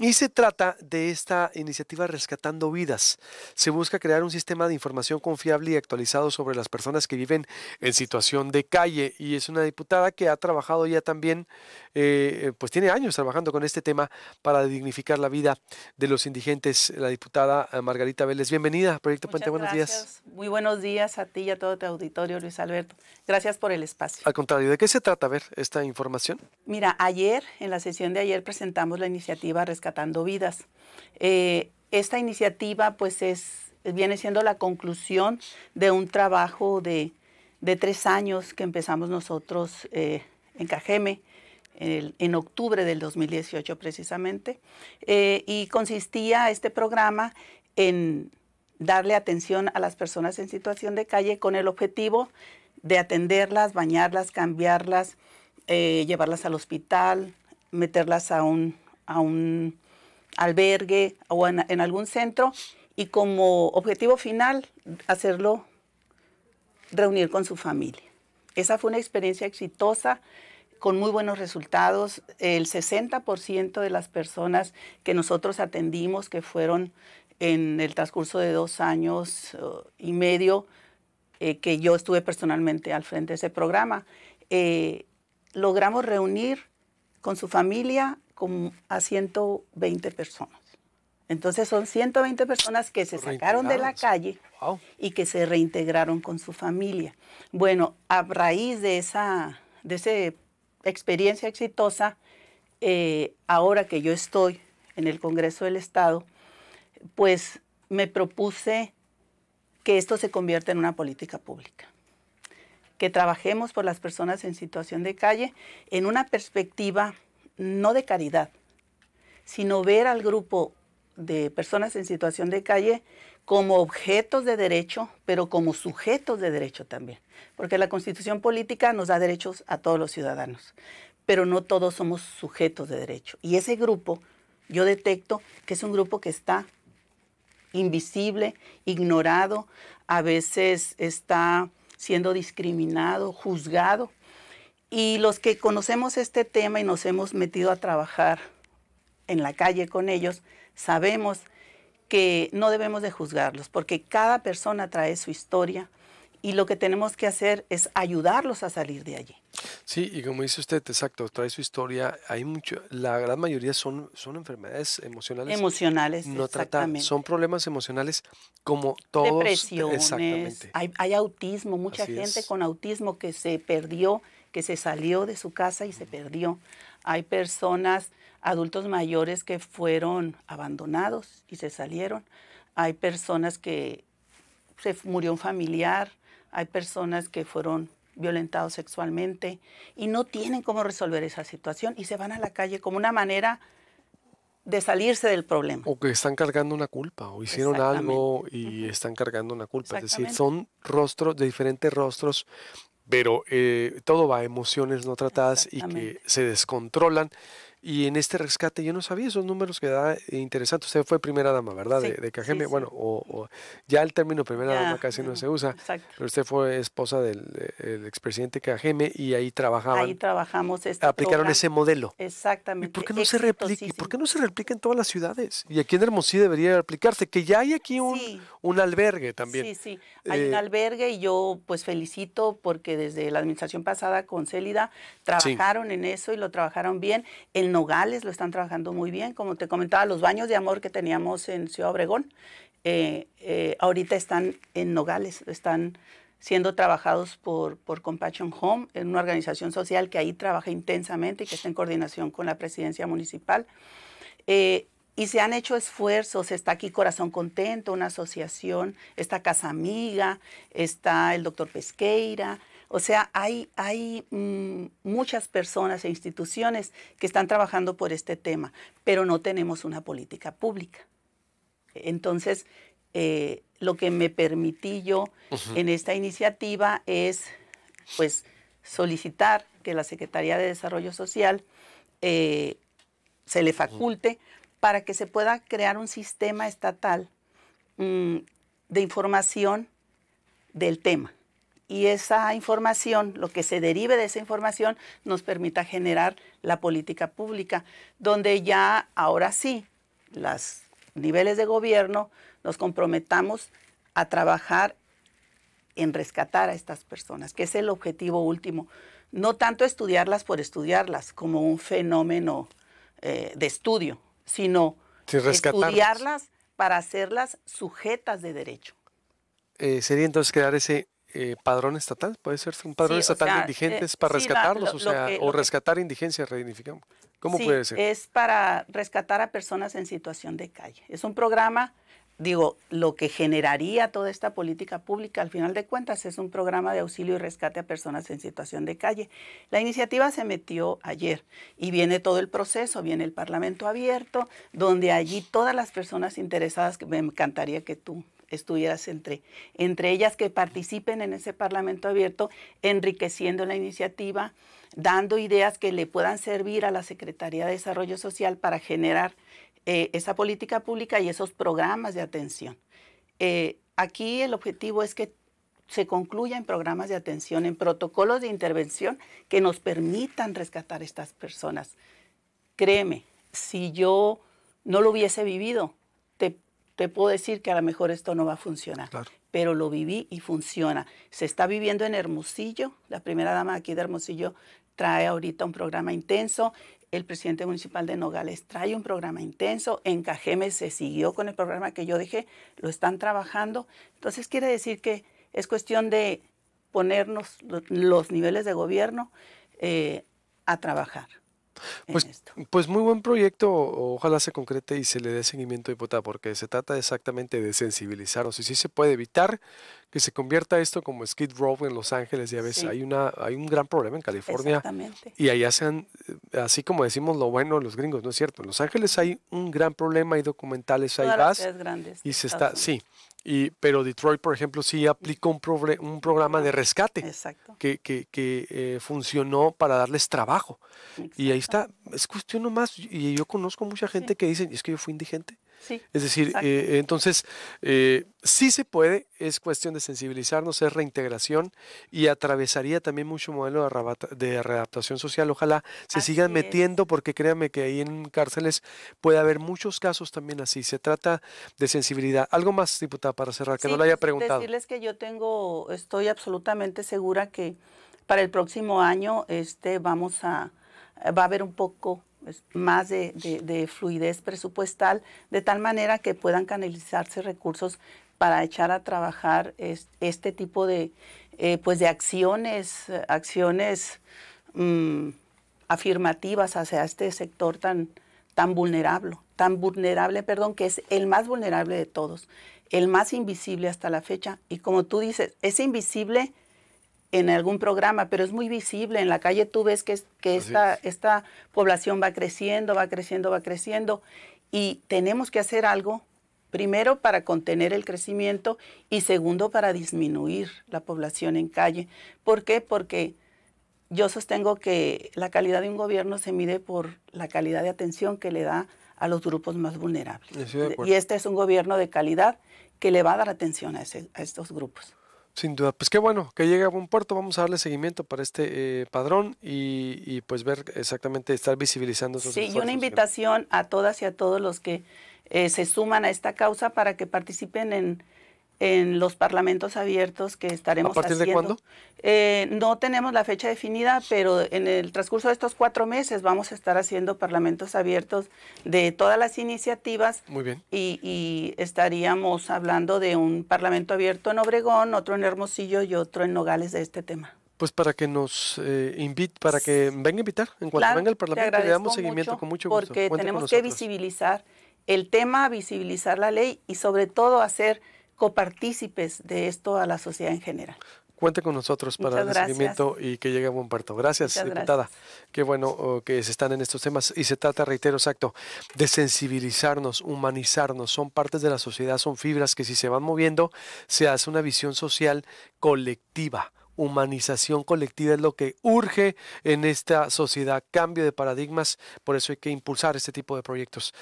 Y se trata de esta iniciativa Rescatando Vidas. Se busca crear un sistema de información confiable y actualizado sobre las personas que viven en situación de calle. Y es una diputada que ha trabajado ya también, eh, eh, pues tiene años trabajando con este tema para dignificar la vida de los indigentes. La diputada eh, Margarita Vélez, bienvenida a Proyecto Puente. Buenos días. Muy buenos días a ti y a todo tu auditorio, Luis Alberto. Gracias por el espacio. Al contrario, ¿de qué se trata, ver, esta información? Mira, ayer, en la sesión de ayer, presentamos la iniciativa Rescatando Rescatando Vidas. Eh, esta iniciativa pues es, viene siendo la conclusión de un trabajo de, de tres años que empezamos nosotros eh, en Cajeme. en octubre del 2018 precisamente, eh, y consistía este programa en darle atención a las personas en situación de calle con el objetivo de atenderlas, bañarlas, cambiarlas, llevarlas al hospital, meterlas a un a un albergue o en, algún centro y como objetivo final hacerlo reunir con su familia. Esa fue una experiencia exitosa con muy buenos resultados. El 60% de las personas que nosotros atendimos, que fueron en el transcurso de dos años uh, y medio, eh, que yo estuve personalmente al frente de ese programa, eh, logramos reunir con su familia a 120 personas. Entonces son 120 personas que se sacaron de la calle y que se reintegraron con su familia. Bueno, a raíz de esa, de experiencia exitosa, eh, ahora que yo estoy en el Congreso del Estado, pues me propuse que esto se convierta en una política pública, que trabajemos por las personas en situación de calle en una perspectiva no de caridad, sino ver al grupo de personas en situación de calle como objetos de derecho, pero como sujetos de derecho también, porque la constitución política nos da derechos a todos los ciudadanos, pero no todos somos sujetos de derecho. Y ese grupo, yo detecto que es un grupo que está invisible, ignorado, a veces está siendo discriminado, juzgado, y los que conocemos este tema y nos hemos metido a trabajar en la calle con ellos, sabemos que no debemos de juzgarlos, porque cada persona trae su historia y lo que tenemos que hacer es ayudarlos a salir de allí. Sí, y como dice usted, exacto, trae su historia, hay mucho, la gran mayoría son, son enfermedades emocionales. Emocionales, no exactamente. son problemas emocionales como todos. Depresiones, exactamente. Hay, autismo, mucha gente con autismo que se perdió se salió de su casa y se perdió. Hay personas, adultos mayores que fueron abandonados y se salieron. Hay personas que se murió un familiar, hay personas que fueron violentados sexualmente y no tienen cómo resolver esa situación y se van a la calle como una manera de salirse del problema. O que están cargando una culpa, o hicieron algo y están cargando una culpa. Es decir, son rostros de diferentes rostros pero eh, todo va a emociones no tratadas y que se descontrolan y en este rescate yo no sabía esos números que da eh, interesante. Usted fue primera dama, ¿verdad? de, Cajeme. Bueno, o, ya el término primera dama casi no, se usa. Pero usted fue esposa del eh, expresidente Cajeme y ahí trabajaban. Ahí trabajamos. Este aplicaron ese modelo. Exactamente. ¿Y por qué no se replica? no se replica en todas las ciudades? Y aquí en Hermosí debería aplicarse, que ya hay aquí un, albergue también. Sí, sí. Hay un eh. albergue y yo pues felicito porque desde la administración pasada con Célida trabajaron en eso y lo trabajaron bien. En Nogales lo están trabajando muy bien. Como te comentaba, los baños de amor que teníamos en Ciudad Obregón, eh, eh, ahorita están en Nogales, están siendo trabajados por, Compassion Home, una organización social que ahí trabaja intensamente y que está en coordinación con la presidencia municipal. Eh, y se han hecho esfuerzos, está aquí Corazón Contento, una asociación, está Casa Amiga, está el doctor Pesqueira, o sea, hay, hay mm, muchas personas e instituciones que están trabajando por este tema, pero no tenemos una política pública. Entonces, eh, lo que me permití yo en esta iniciativa es, pues, solicitar que la Secretaría de Desarrollo Social eh, se le faculte para que se pueda crear un sistema estatal mm, de información del tema y esa información, lo que se derive de esa información, nos permita generar la política pública, donde ya ahora sí los niveles de gobierno nos comprometamos a trabajar en rescatar a estas personas, que es el objetivo último. No tanto estudiarlas por estudiarlas como un fenómeno eh, de estudio, sino estudiarlas para hacerlas sujetas de derecho. Eh, sería entonces crear ese eh, padrón estatal, puede ser un padrón estatal de indigentes para rescatarlos, o rescatar indigencia, ¿Cómo puede ser? Es para rescatar a personas en situación de calle. Es un programa digo, lo que generaría toda esta política pública, al final de cuentas, es un programa de auxilio y rescate a personas en situación de calle. La iniciativa se metió ayer y viene todo el proceso, viene el Parlamento abierto, donde allí todas las personas interesadas, me encantaría que tú estuvieras entre, entre ellas que participen en ese Parlamento abierto, enriqueciendo la iniciativa, dando ideas que le puedan servir a la Secretaría de Desarrollo Social para generar eh, esa política pública y esos programas de atención. Eh, aquí el objetivo es que se concluya en programas de atención, en protocolos de intervención que nos permitan rescatar a estas personas. Créeme, si yo no lo hubiese vivido, te, puedo decir que a lo mejor esto no va a funcionar. Pero lo viví y funciona. Se está viviendo en Hermosillo. La primera dama aquí de Hermosillo trae ahorita un programa intenso el presidente municipal de Nogales trae un programa intenso, en Cajeme se siguió con el programa que yo dije, lo están trabajando. Entonces quiere decir que es cuestión de ponernos los niveles de gobierno eh, a trabajar pues, Pues muy buen proyecto, ojalá se concrete y se le dé seguimiento, diputada, porque se trata exactamente de sensibilizar, o si sí se puede evitar que se convierta esto como Skid Row en Los Ángeles, ya ves, veces hay, una, hay un gran problema en California. Exactamente. Y allá sean, así como decimos lo bueno los gringos, ¿no es cierto? En Los Ángeles hay un gran problema, hay documentales, hay gas. Grandes, y se está, sí pero Detroit, por ejemplo, sí aplicó un, un programa de rescate que, eh, funcionó para darles trabajo. Y ahí está, es cuestión nomás, y yo conozco mucha gente que dice, es que yo fui indigente, es decir, eh, entonces, eh, sí se puede, es cuestión de sensibilizarnos, es reintegración y atravesaría también mucho modelo de, de readaptación social. Ojalá se sigan metiendo porque créanme que ahí en cárceles puede haber muchos casos también así. Se trata de sensibilidad. Algo más, diputada, para cerrar, que no la haya preguntado. Decirles que yo tengo, estoy absolutamente segura que para el próximo año este, vamos a, va a haber un poco pues, más de, fluidez presupuestal, de tal manera que puedan canalizarse recursos para echar a trabajar este tipo de, eh, pues de acciones, acciones mm, afirmativas hacia este sector tan, tan vulnerable, tan vulnerable, perdón, que es el más vulnerable de todos, el más invisible hasta la fecha. Y como tú dices, es invisible en algún programa, pero es muy visible. En la calle tú ves que, esta, población va creciendo, va creciendo, va creciendo. Y tenemos que hacer algo, primero para contener el crecimiento y segundo para disminuir la población en calle. ¿Por qué? Porque yo sostengo que la calidad de un gobierno se mide por la calidad de atención que le da a los grupos más vulnerables. y este es un gobierno de calidad que le va a dar atención a, a estos grupos. Sin duda, pues qué bueno que llegue a buen puerto. Vamos a darle seguimiento para este eh, padrón y, y, pues ver exactamente, estar visibilizando esos Sí, y una invitación a todas y a todos los que eh, se suman a esta causa para que participen en, en los parlamentos abiertos que estaremos haciendo. ¿A partir de cuándo? Eh, no tenemos la fecha definida, pero en el transcurso de estos cuatro meses vamos a estar haciendo parlamentos abiertos de todas las iniciativas. Muy bien. Y, estaríamos hablando de un parlamento abierto en Obregón, otro en Hermosillo y otro en Nogales de este tema. Pues para que nos eh, invite, para que venga a invitar, en cuanto venga el Parlamento, le damos seguimiento con mucho gusto. Porque tenemos que visibilizar el tema, visibilizar la ley y sobre todo hacer copartícipes de esto a la sociedad en general. Cuente con nosotros para el seguimiento y que llegue a buen parto. Gracias, diputada. Qué bueno oh, que se están en estos temas. Y se trata, reitero, exacto, de sensibilizarnos, humanizarnos. Son partes de la sociedad, son fibras que si se van moviendo, se hace una visión social colectiva humanización colectiva es lo que urge en esta sociedad, cambio de paradigmas, por eso hay que impulsar este tipo de proyectos.